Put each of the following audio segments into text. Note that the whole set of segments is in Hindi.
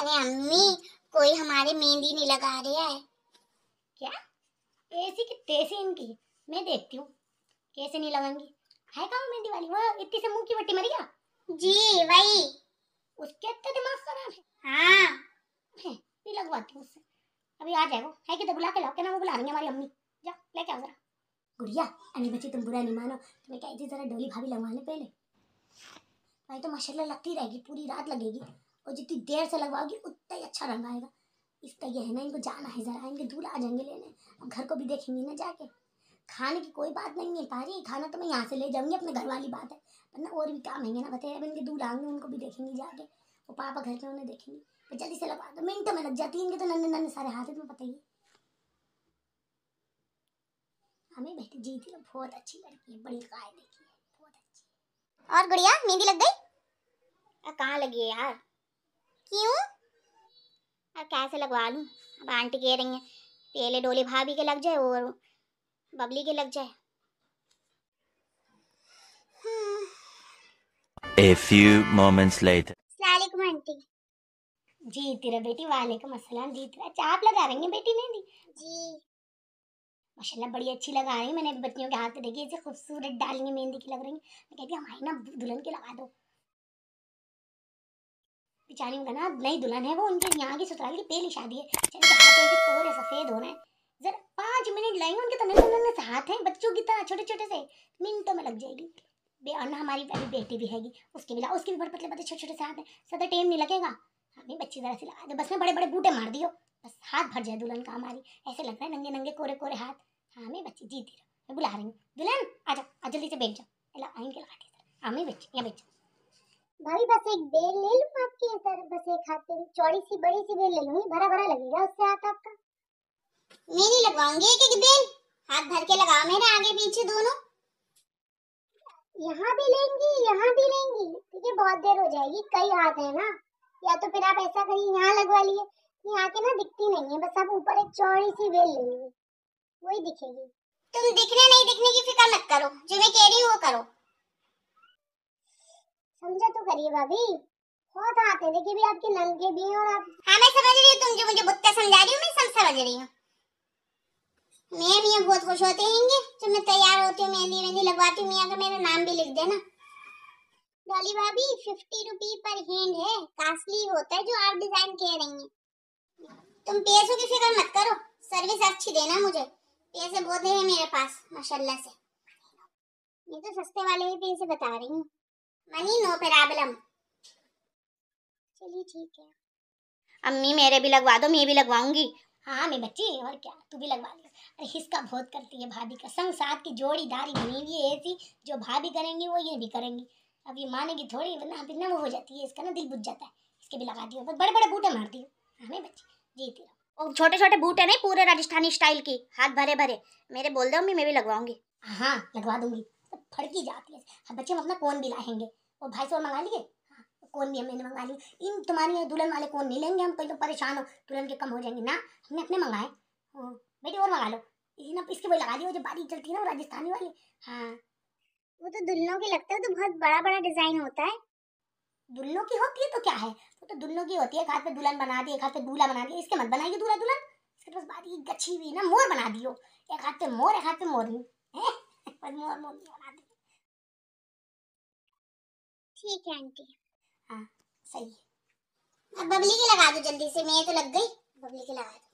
अरे अम्मी कोई हमारे मेहंदी नहीं लगा रहा है क्या ऐसी की तैसी इनकी मैं देखती हूँ कैसे नहीं लगाऊंगी है कहा मेहंदी वाली वो इतनी से मुंह की बट्टी मरिया जी वही उसके इतने दिमाग खराब है हाँ नहीं लगवाती हूँ उससे अभी आ जाए वो है कि तो बुला के लाओ क्या ना वो बुला रही हमारी अम्मी जा लेके आओ जरा गुड़िया अरे बच्ची तुम बुरा नहीं मानो तुम्हें क्या जरा डोली भाभी लगवाने पहले भाई तो माशाल्लाह लगती रहेगी पूरी रात लगेगी और जितनी देर से लगवाओगी उतना ही अच्छा रंग आएगा इसका यह है ना इनको जाना है ज़रा इनके दूर आ जाएंगे लेने अब घर को भी देखेंगे ना जाके खाने की कोई बात नहीं है पारी खाना तो मैं यहाँ से ले जाऊँगी अपने घर वाली बात है पर ना और भी काम है ना बताए अब इनके दूर आएंगे उनको भी देखेंगी जाके वो पापा घर में उन्हें देखेंगे पर जल्दी से लगवा दो मिनट में लग जाती है इनके तो नन्ने नन्ने सारे हाथ में ही हमें बेटी जी थी तो बहुत अच्छी लड़की है बड़ी गाय देखी है बहुत अच्छी और गुड़िया मेहंदी लग गई कहाँ लगी है यार क्यों अब कैसे लगवा लूँ अब आंटी कह रही हैं पहले डोली भाभी के लग जाए और बबली के लग जाए A few moments later. सलाम आंटी जी तेरा बेटी वाले वालेकुम अस्सलाम जी तेरा चाप लगा रही है बेटी मेरी जी माशाल्लाह बड़ी अच्छी लगा रही है मैंने बच्चियों के हाथ से देखी ऐसे खूबसूरत डालनी मेहंदी की लग रही है मैं कहती हूँ हमारी ना दुल्हन के लगा दो बेचारियों का ना नई दुल्हन है वो उनके यहाँ की ससुराल की पहली शादी है कोरे है सफ़ेद होना है जरा पाँच मिनट लाएंगे उनके तने तो तने से हाथ हैं बच्चों की तरह छोटे छोटे से मिनटों में लग जाएगी बे और ना हमारी पहली बेटी भी हैगी उसके भी उसके भी बड़े पतले पतले छोटे छोटे से हाथ हैं सदा टाइम नहीं लगेगा हमें हाँ बच्चे ज़रा सिला दो बस में बड़े बड़े बूटे मार दियो बस हाथ भर जाए दुल्हन का हमारी ऐसे लग रहा है नंगे नंगे कोरे कोरे हाथ हाँ मैं बच्ची जीती रहो मैं बुला रही हूँ दुल्हन आ जाओ जल्दी से बैठ जाओ आइन के लगा दिया हमें बच्चे या बैठ जाओ भाभी बस एक बेल ले लूँ आपके इधर बस एक हाथ में चौड़ी सी बड़ी सी बेल ले लूँगी भरा भरा लगेगा उससे हाथ आपका मैं नहीं लगवाऊंगी एक एक बेल हाथ भर के लगा मेरे आगे पीछे दोनों यहाँ भी लेंगी यहाँ भी लेंगी क्योंकि बहुत देर हो जाएगी कई हाथ है ना या तो फिर आप ऐसा करिए यहाँ लगवा लिए यहाँ के ना दिखती नहीं है बस आप ऊपर एक चौड़ी सी बेल ले लीजिए वही दिखेगी तुम दिखने नहीं दिखने की फिक्र मत करो जो मैं कह रही हूँ वो करो समझा तो करिए भाभी बहुत आते हैं देखिए भी आपके नंद के भी हैं और आप हाँ मैं समझ रही हूँ तुम जो मुझे बुत्ता समझा रही हो मैं सब समझ रही हूँ मैं भी बहुत खुश होते हैंगे जब मैं तैयार होती हूँ मेहंदी मेहंदी लगवाती हूँ मियाँ का मेरा नाम भी लिख देना डॉली भाभी फिफ्टी रुपी पर हैंड है कास्टली होता है जो आप डिजाइन कह रही हैं तुम पैसों की फिक्र मत करो सर्विस अच्छी देना मुझे पैसे बहुत है मेरे पास माशाल्लाह से मैं तो सस्ते वाले ही पैसे बता रही हूँ मनी नो प्रॉब्लम चलिए ठीक है अम्मी मेरे भी लगवा दो मैं भी लगवाऊंगी हाँ मैं बच्ची और क्या तू भी लगवा ले अरे हिसका बहुत करती है भाभी का संग साथ की दारी बनी हुई है ऐसी जो भाभी करेंगी वो ये भी करेंगी अब ये मानेगी थोड़ी वरना फिर ना वो हो जाती है इसका ना दिल बुझ जाता है इसके भी लगा दियो बस बड़े बड़े बूटे मार दियो हाँ, मैं बच्ची जीती रहो और छोटे छोटे बूटे नहीं पूरे राजस्थानी स्टाइल की हाथ भरे भरे मेरे बोल दो मैं भी लगवाऊंगी हाँ लगवा दूंगी सब तो फड़की जाती है हम हाँ, बच्चे हम अपना कौन भी लाएंगे वो भाई सौ मंगा लिए हाँ, कौन भी हमने मंगा लिए इन तुम्हारी दुल्हन वाले कौन नहीं लेंगे हम कहीं तो परेशान हो दुल्हन के कम हो जाएंगे ना हमने अपने मंगाए हाँ, बेटी और मंगा लो इसी ना इसकी वही लगा दी वो जो बारी चलती है ना राजस्थानी वाली हाँ वो तो दुल्हनों की लगता है तो बहुत बड़ा बड़ा डिजाइन होता है दुल्हनों की होती है तो क्या है वो तो दुल्हनों की होती है एक हाथ पे दुल्हन बना दी एक हाथ पे दूल्हा बना दिया इसके मत बनाइए दूल्हा दुल्हन इसके पास बारी गच्छी हुई ना मोर बना दियो एक हाथ पे मोर एक हाथ पे मोरनी है मोर मोर ठीक है आंटी हाँ सही है अब बबली की लगा दो जल्दी से मैं तो लग गई बबली की लगा दो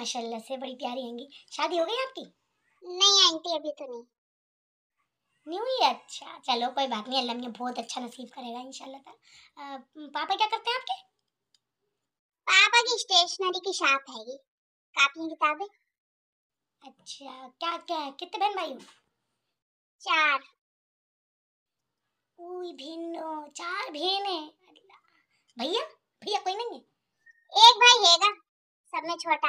माशाल्लाह से बड़ी प्यारी होंगी शादी हो गई आपकी नहीं आंटी अभी तो नहीं नहीं हुई अच्छा चलो कोई बात नहीं अल्लाह मुझे बहुत अच्छा नसीब करेगा इंशाल्लाह पापा क्या करते हैं आपके पापा की स्टेशनरी की शॉप है ये कापियां किताबें अच्छा क्या क्या कितने बहन भाई हो हुई भेनो चार भेन है भैया भैया कोई नहीं है एक भाई है ना सब में छोटा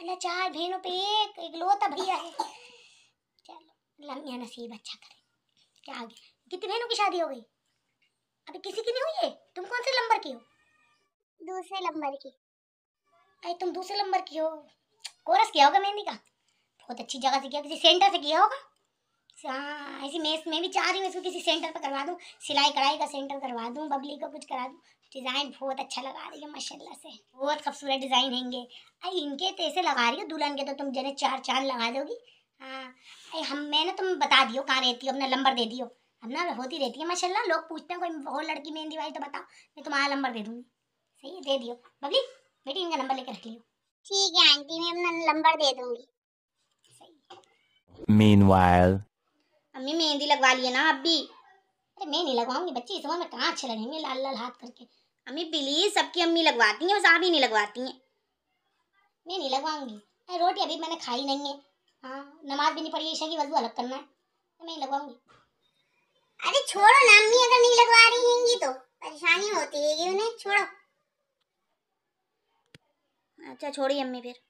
अल्लाह चार बहनों पे एक इकलौता भैया है चलो लमिया नसीब अच्छा करे क्या आगे कितनी बहनों की शादी हो गई अभी किसी की नहीं हुई है तुम कौन से नंबर की हो दूसरे नंबर की अरे तुम दूसरे नंबर की हो कोरस किया होगा मेहंदी का बहुत अच्छी जगह से किया किसी सेंटर से किया होगा ऐसी मैं मैं भी चाह रही हूँ इसको किसी सेंटर पर करवा दूँ सिलाई कढ़ाई का सेंटर करवा दूँ बबली का कुछ करा दूँ डिज़ाइन बहुत अच्छा लगा रही है माशाल्लाह से बहुत खूबसूरत डिज़ाइन हैंगे अरे इनके तो ऐसे लगा रही हो दुल्हन के तो तुम जने चार चांद लगा दोगी हाँ अरे हम मैंने तुम बता दियो कहाँ रहती हो अपना नंबर दे दियो अब ना होती रहती है माशाला लोग पूछते हैं कोई और लड़की मेहंदी वाली तो बताओ मैं तुम्हारा नंबर दे दूँगी सही है दे दियो बबली बेटी इनका नंबर लेकर रख लियो ठीक है आंटी मैं अपना नंबर दे दूँगी Meanwhile मम्मी मेहंदी लगवा लिए ना आप भी अरे मैं नहीं लगवाऊंगी बच्ची इस उम्र में कहाँ अच्छे लगेंगे लाल लाल हाथ करके अम्मी प्लीज़ सबकी अम्मी लगवाती हैं बस आप ही नहीं लगवाती हैं मैं नहीं लगवाऊंगी अरे रोटी अभी मैंने खाई नहीं है हाँ नमाज भी नहीं पड़ी ईशा की वजू अलग करना है तो मैं लगवाऊंगी अरे छोड़ो ना अम्मी अगर नहीं लगवा रही होंगी तो परेशानी होती है उन्हें छोड़ो अच्छा छोड़िए अम्मी फिर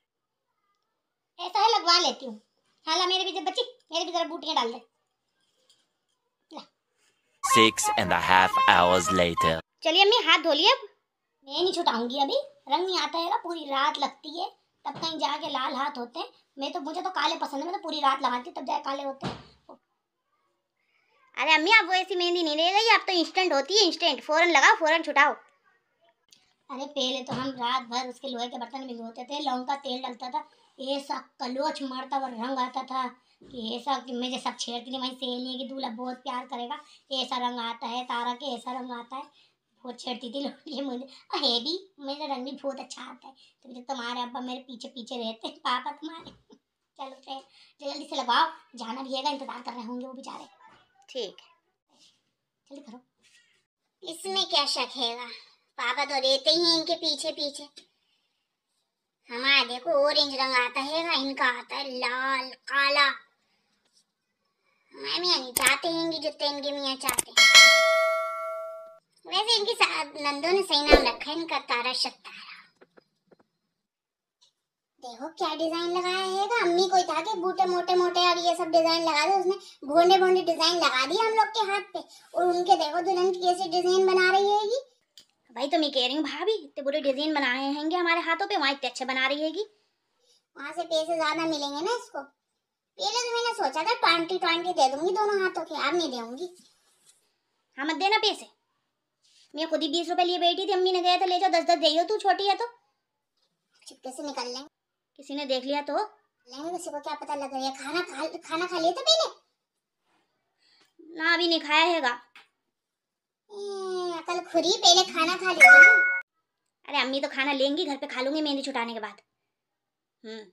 ऐसा है लगवा लेती हूँ हाला मेरे भी बच्ची मेरे भी जरा बूटियाँ डाल दे Six and a half hours later. चलिए अम्मी हाथ धो लिए अब मैं नहीं छुटाऊंगी अभी रंग नहीं आता है ना पूरी रात लगती है तब कहीं जाके लाल हाथ होते हैं मैं तो मुझे तो काले पसंद है मैं तो पूरी रात लगाती तब जाके काले होते हैं अरे अम्मी आप वो ऐसी मेहंदी नहीं ले रही आप तो इंस्टेंट होती है इंस्टेंट फ़ौरन लगाओ फ़ौरन छुटाओ अरे पहले तो हम रात भर उसके लोहे के बर्तन में धोते थे लौंग का तेल डलता था ऐसा कलोच मारता और रंग आता था कि ऐसा कि मुझे सब छेड़ती थी वहीं सहेली है कि दूल्हा बहुत प्यार करेगा ऐसा रंग आता है तारा के ऐसा रंग आता है बहुत छेड़ती थी लोग ये मुझे और है भी मेरा रंग भी बहुत अच्छा आता है तो मुझे तुम्हारे अब्बा मेरे पीछे पीछे रहते हैं पापा तुम्हारे चलो ट्रेन जल्दी से लगाओ जाना भी है इंतजार कर रहे होंगे वो बेचारे ठीक है जल्दी करो इसमें क्या शक हैगा पापा तो रहते ही इनके पीछे पीछे हमारे देखो ऑरेंज रंग आता है इनका आता है लाल काला मैं मियाँ नहीं चाहते हैं जो तेनगे मियाँ चाहते हैं वैसे इनके साथ नंदो ने सही नाम रखा है इनका तारा शतारा देखो क्या डिजाइन लगाया है तो। अम्मी कोई था कि बूटे मोटे मोटे और ये सब डिजाइन लगा दो उसने भोंडे भोंडे डिजाइन लगा दिए हम लोग के हाथ पे और उनके देखो दुल्हन की कैसे डिजाइन बना रही है भाई तुम तो ये कह रही हो भाभी इतने बुरे डिजाइन बनाए हैंगे हमारे हाथों पे वहाँ इतने अच्छे बना रही हैगी वहाँ से पैसे ज्यादा मिलेंगे ना इसको पहले तो मैंने सोचा था ट्वेंटी ट्वेंटी दे दूंगी दोनों हाथों के अब नहीं दूंगी हाँ मत देना पैसे मैं खुद ही बीस रुपए लिए बैठी थी अम्मी ने गया था ले जाओ दस दस दे तू छोटी है तो छिपके से निकल लें किसी ने देख लिया तो लेंगे किसी को क्या पता लग रहा खाना खा खाना खा लिया था पहले ना अभी नहीं खाया है अकल खुरी पहले खाना खा लिया अरे अम्मी तो खाना लेंगी घर पे खा लूंगी मेहंदी छुटाने के बाद हम्म